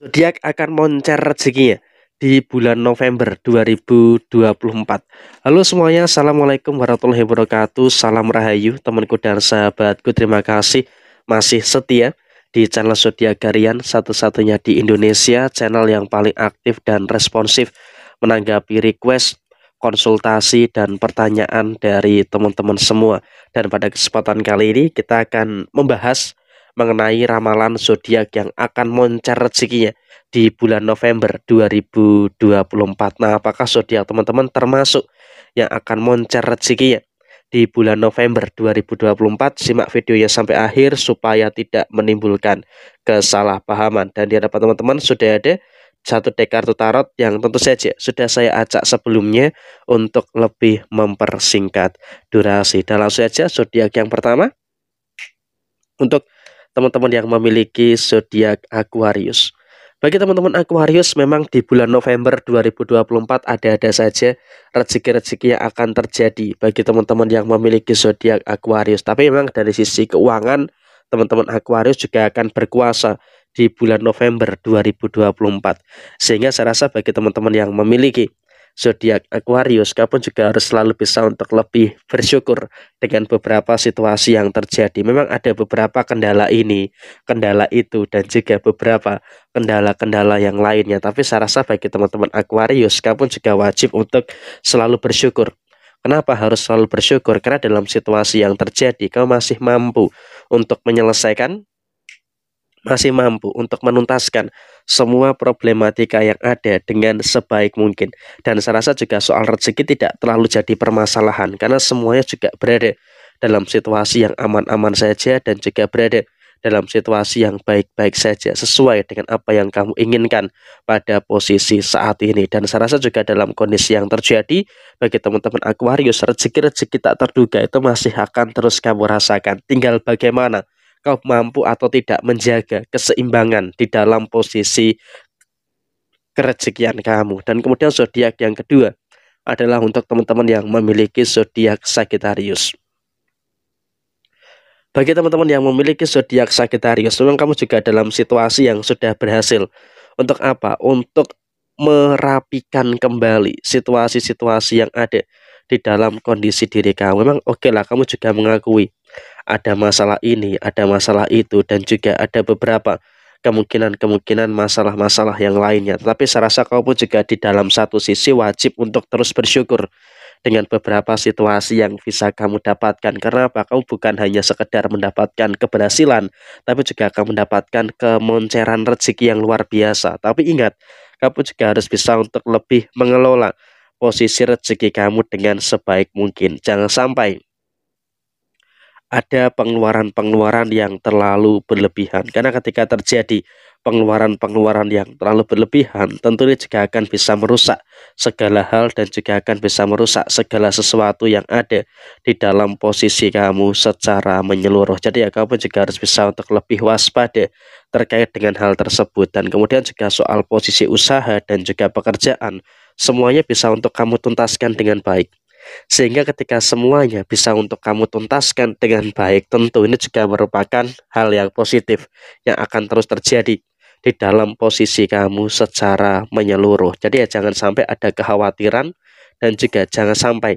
zodiak akan moncer rezekinya di bulan November 2024. Halo semuanya, Assalamualaikum warahmatullahi wabarakatuh. Salam Rahayu, temanku dan sahabatku. Terima kasih masih setia di channel Zodiak Garian, satu-satunya di Indonesia, channel yang paling aktif dan responsif menanggapi request, konsultasi, dan pertanyaan dari teman-teman semua. Dan pada kesempatan kali ini kita akan membahas mengenai ramalan zodiak yang akan moncer rezekinya di bulan November 2024. Nah, apakah zodiak teman-teman termasuk yang akan moncer rezekinya di bulan November 2024? Simak videonya sampai akhir supaya tidak menimbulkan kesalahpahaman. Dan di hadapan teman-teman sudah ada satu dek kartu tarot yang tentu saja sudah saya ajak sebelumnya untuk lebih mempersingkat durasi. Dan langsung saja zodiak yang pertama untuk teman-teman yang memiliki zodiak Aquarius. Bagi teman-teman Aquarius, memang di bulan November 2024 ada-ada saja rezeki-rezeki yang akan terjadi bagi teman-teman yang memiliki zodiak Aquarius. Tapi memang dari sisi keuangan, teman-teman Aquarius juga akan berkuasa di bulan November 2024. Sehingga saya rasa bagi teman-teman yang memiliki zodiak Aquarius, kamu juga harus selalu bisa untuk lebih bersyukur dengan beberapa situasi yang terjadi. Memang ada beberapa kendala ini, kendala itu, dan juga beberapa kendala-kendala yang lainnya. Tapi saya rasa bagi teman-teman Aquarius, kamu juga wajib untuk selalu bersyukur. Kenapa harus selalu bersyukur? Karena dalam situasi yang terjadi, kamu masih mampu untuk menyelesaikan masih mampu untuk menuntaskan semua problematika yang ada dengan sebaik mungkin. Dan saya rasa juga soal rezeki tidak terlalu jadi permasalahan karena semuanya juga berada dalam situasi yang aman-aman saja dan juga berada dalam situasi yang baik-baik saja sesuai dengan apa yang kamu inginkan pada posisi saat ini dan saya rasa juga dalam kondisi yang terjadi bagi teman-teman Aquarius rezeki-rezeki tak terduga itu masih akan terus kamu rasakan tinggal bagaimana kau mampu atau tidak menjaga keseimbangan di dalam posisi kerejekian kamu. Dan kemudian zodiak yang kedua adalah untuk teman-teman yang memiliki zodiak Sagittarius. Bagi teman-teman yang memiliki zodiak Sagittarius, memang kamu juga dalam situasi yang sudah berhasil. Untuk apa? Untuk merapikan kembali situasi-situasi yang ada di dalam kondisi diri kamu. Memang oke okay lah, kamu juga mengakui ada masalah ini, ada masalah itu, dan juga ada beberapa kemungkinan-kemungkinan masalah-masalah yang lainnya. Tapi saya rasa kau pun juga di dalam satu sisi wajib untuk terus bersyukur dengan beberapa situasi yang bisa kamu dapatkan. Karena apa? Kamu bukan hanya sekedar mendapatkan keberhasilan, tapi juga kamu mendapatkan kemonceran rezeki yang luar biasa. Tapi ingat, kamu juga harus bisa untuk lebih mengelola posisi rezeki kamu dengan sebaik mungkin. Jangan sampai ada pengeluaran-pengeluaran yang terlalu berlebihan. Karena ketika terjadi pengeluaran-pengeluaran yang terlalu berlebihan, tentunya juga akan bisa merusak segala hal dan juga akan bisa merusak segala sesuatu yang ada di dalam posisi kamu secara menyeluruh. Jadi ya kamu juga harus bisa untuk lebih waspada terkait dengan hal tersebut. Dan kemudian juga soal posisi usaha dan juga pekerjaan, semuanya bisa untuk kamu tuntaskan dengan baik. Sehingga ketika semuanya bisa untuk kamu tuntaskan dengan baik, tentu ini juga merupakan hal yang positif yang akan terus terjadi di dalam posisi kamu secara menyeluruh. Jadi ya jangan sampai ada kekhawatiran dan juga jangan sampai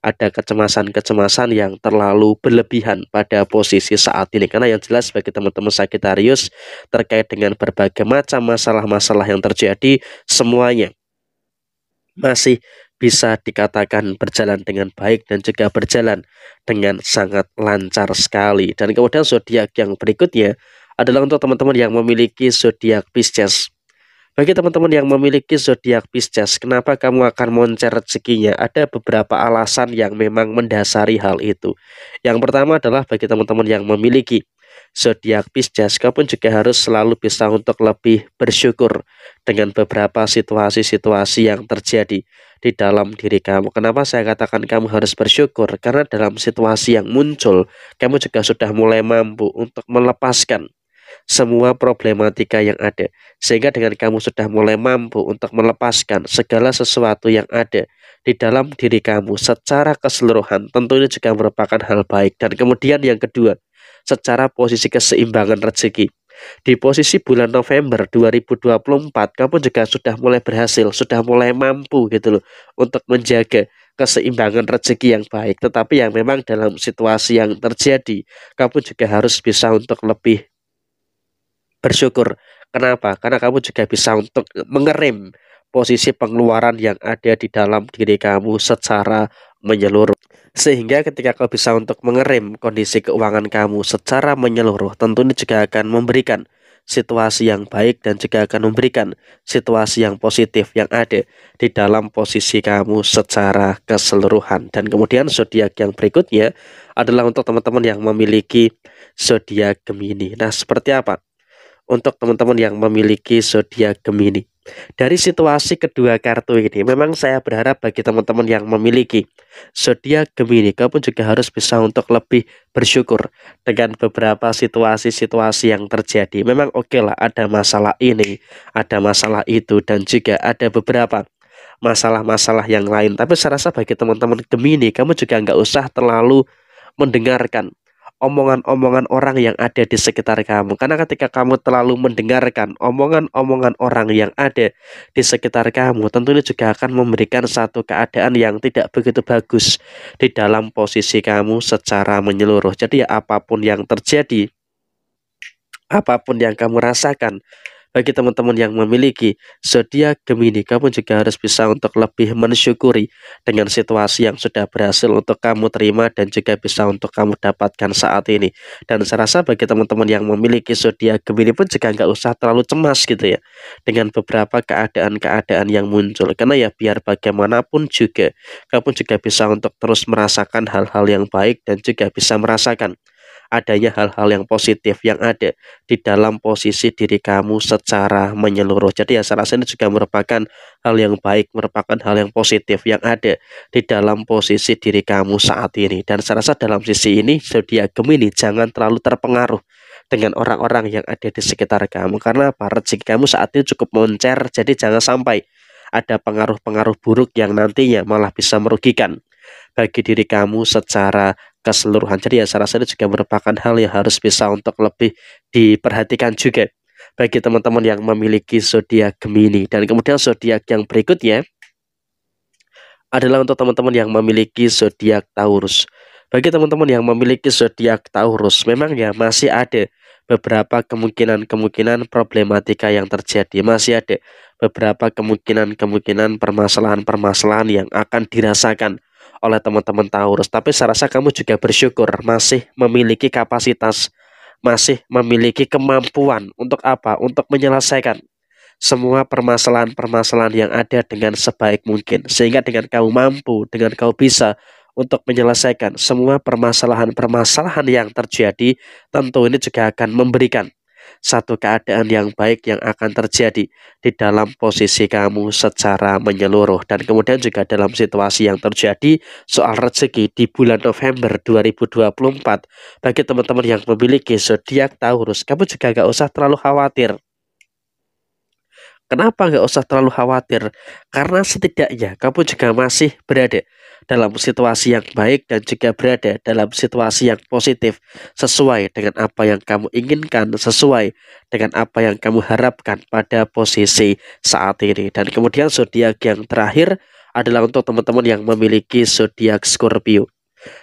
ada kecemasan-kecemasan yang terlalu berlebihan pada posisi saat ini karena yang jelas bagi teman-teman Sagitarius terkait dengan berbagai macam masalah-masalah yang terjadi semuanya masih bisa dikatakan berjalan dengan baik dan juga berjalan dengan sangat lancar sekali. Dan kemudian zodiak yang berikutnya adalah untuk teman-teman yang memiliki zodiak Pisces. Bagi teman-teman yang memiliki zodiak Pisces, kenapa kamu akan moncer rezekinya? Ada beberapa alasan yang memang mendasari hal itu. Yang pertama adalah bagi teman-teman yang memiliki zodiak Pisces, pun juga harus selalu bisa untuk lebih bersyukur dengan beberapa situasi-situasi yang terjadi di dalam diri kamu. Kenapa saya katakan kamu harus bersyukur? Karena dalam situasi yang muncul, kamu juga sudah mulai mampu untuk melepaskan semua problematika yang ada. Sehingga dengan kamu sudah mulai mampu untuk melepaskan segala sesuatu yang ada di dalam diri kamu secara keseluruhan, tentunya juga merupakan hal baik. Dan kemudian yang kedua, secara posisi keseimbangan rezeki. Di posisi bulan November 2024, kamu juga sudah mulai berhasil, sudah mulai mampu gitu loh untuk menjaga keseimbangan rezeki yang baik. Tetapi yang memang dalam situasi yang terjadi, kamu juga harus bisa untuk lebih bersyukur. Kenapa? Karena kamu juga bisa untuk mengerim posisi pengeluaran yang ada di dalam diri kamu secara menyeluruh. Sehingga ketika kau bisa untuk mengerem kondisi keuangan kamu secara menyeluruh, tentu ini juga akan memberikan situasi yang baik dan juga akan memberikan situasi yang positif yang ada di dalam posisi kamu secara keseluruhan. Dan kemudian zodiak yang berikutnya adalah untuk teman-teman yang memiliki zodiak Gemini. Nah, seperti apa? Untuk teman-teman yang memiliki zodiak Gemini. Dari situasi kedua kartu ini, memang saya berharap bagi teman-teman yang memiliki zodiak Gemini, kamu juga harus bisa untuk lebih bersyukur dengan beberapa situasi-situasi yang terjadi. Memang oke okay lah, ada masalah ini, ada masalah itu, dan juga ada beberapa masalah-masalah yang lain. Tapi saya rasa bagi teman-teman Gemini, kamu juga nggak usah terlalu mendengarkan omongan-omongan orang yang ada di sekitar kamu. Karena ketika kamu terlalu mendengarkan omongan-omongan orang yang ada di sekitar kamu, tentunya juga akan memberikan satu keadaan yang tidak begitu bagus di dalam posisi kamu secara menyeluruh. Jadi ya apapun yang terjadi, apapun yang kamu rasakan, bagi teman-teman yang memiliki zodiak Gemini, kamu juga harus bisa untuk lebih mensyukuri dengan situasi yang sudah berhasil untuk kamu terima dan juga bisa untuk kamu dapatkan saat ini. Dan saya rasa bagi teman-teman yang memiliki zodiak Gemini pun juga nggak usah terlalu cemas gitu ya dengan beberapa keadaan-keadaan yang muncul. Karena ya biar bagaimanapun juga kamu juga bisa untuk terus merasakan hal-hal yang baik dan juga bisa merasakan adanya hal-hal yang positif yang ada di dalam posisi diri kamu secara menyeluruh. Jadi ya saya ini juga merupakan hal yang baik, merupakan hal yang positif yang ada di dalam posisi diri kamu saat ini. Dan saya rasa dalam sisi ini zodiak Gemini jangan terlalu terpengaruh dengan orang-orang yang ada di sekitar kamu karena apa rezeki kamu saat ini cukup moncer jadi jangan sampai ada pengaruh-pengaruh buruk yang nantinya malah bisa merugikan bagi diri kamu secara keseluruhan. Jadi ya saya rasa ini juga merupakan hal yang harus bisa untuk lebih diperhatikan juga bagi teman-teman yang memiliki zodiak Gemini. Dan kemudian zodiak yang berikutnya adalah untuk teman-teman yang memiliki zodiak Taurus. Bagi teman-teman yang memiliki zodiak Taurus, memang ya masih ada beberapa kemungkinan-kemungkinan problematika yang terjadi. Masih ada beberapa kemungkinan-kemungkinan permasalahan-permasalahan yang akan dirasakan oleh teman-teman Taurus. Tapi saya rasa kamu juga bersyukur masih memiliki kapasitas, masih memiliki kemampuan untuk apa? Untuk menyelesaikan semua permasalahan-permasalahan yang ada dengan sebaik mungkin. Sehingga dengan kamu mampu, dengan kau bisa untuk menyelesaikan semua permasalahan-permasalahan yang terjadi, tentu ini juga akan memberikan satu keadaan yang baik yang akan terjadi di dalam posisi kamu secara menyeluruh dan kemudian juga dalam situasi yang terjadi soal rezeki di bulan November 2024 bagi teman-teman yang memiliki zodiak Taurus kamu juga gak usah terlalu khawatir Kenapa gak usah terlalu khawatir? Karena setidaknya kamu juga masih berada dalam situasi yang baik dan juga berada dalam situasi yang positif sesuai dengan apa yang kamu inginkan, sesuai dengan apa yang kamu harapkan pada posisi saat ini. Dan kemudian zodiak yang terakhir adalah untuk teman-teman yang memiliki zodiak Scorpio.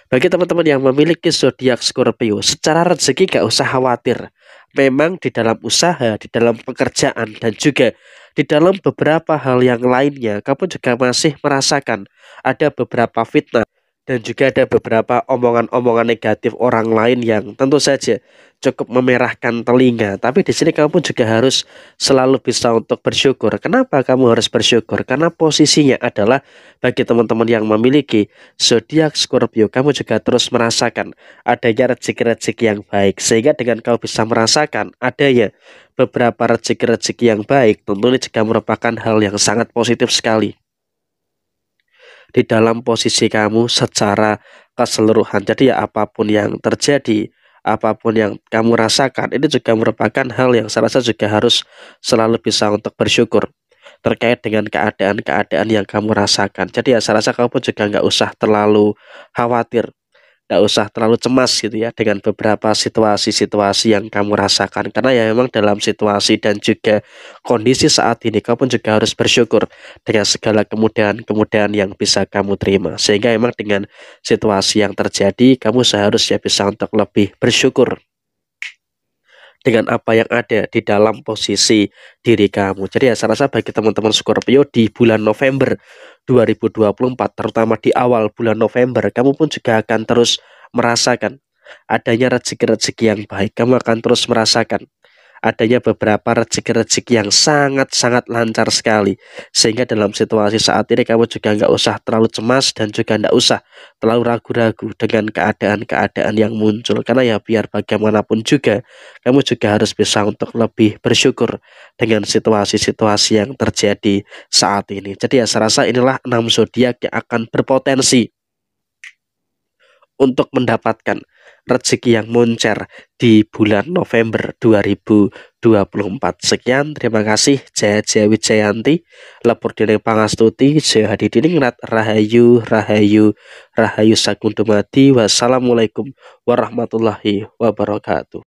Bagi teman-teman yang memiliki zodiak Scorpio, secara rezeki gak usah khawatir. Memang di dalam usaha, di dalam pekerjaan, dan juga di dalam beberapa hal yang lainnya, kamu juga masih merasakan ada beberapa fitnah dan juga ada beberapa omongan-omongan negatif orang lain yang tentu saja cukup memerahkan telinga. Tapi di sini kamu pun juga harus selalu bisa untuk bersyukur. Kenapa kamu harus bersyukur? Karena posisinya adalah bagi teman-teman yang memiliki zodiak Scorpio, kamu juga terus merasakan adanya rezeki-rezeki yang baik. Sehingga dengan kau bisa merasakan adanya beberapa rezeki-rezeki yang baik, tentu ini juga merupakan hal yang sangat positif sekali di dalam posisi kamu secara keseluruhan. Jadi ya apapun yang terjadi, apapun yang kamu rasakan, ini juga merupakan hal yang saya rasa juga harus selalu bisa untuk bersyukur terkait dengan keadaan-keadaan yang kamu rasakan. Jadi ya saya rasa kamu pun juga nggak usah terlalu khawatir nggak usah terlalu cemas gitu ya dengan beberapa situasi-situasi yang kamu rasakan karena ya memang dalam situasi dan juga kondisi saat ini kamu pun juga harus bersyukur dengan segala kemudahan-kemudahan yang bisa kamu terima sehingga memang dengan situasi yang terjadi kamu seharusnya bisa untuk lebih bersyukur dengan apa yang ada di dalam posisi diri kamu. Jadi ya saya rasa bagi teman-teman Scorpio di bulan November 2024, terutama di awal bulan November, kamu pun juga akan terus merasakan adanya rezeki-rezeki yang baik. Kamu akan terus merasakan adanya beberapa rezeki-rezeki yang sangat-sangat lancar sekali. Sehingga dalam situasi saat ini kamu juga nggak usah terlalu cemas dan juga nggak usah terlalu ragu-ragu dengan keadaan-keadaan yang muncul. Karena ya biar bagaimanapun juga, kamu juga harus bisa untuk lebih bersyukur dengan situasi-situasi yang terjadi saat ini. Jadi ya saya rasa inilah enam zodiak yang akan berpotensi untuk mendapatkan rezeki yang moncer di bulan November 2024. Sekian, terima kasih Jaya Jaya Wijayanti, Lepur Dini Pangastuti, Jaya Hadi Diningrat, Rahayu, Rahayu, Rahayu Sakuntumadi, Wassalamualaikum warahmatullahi wabarakatuh.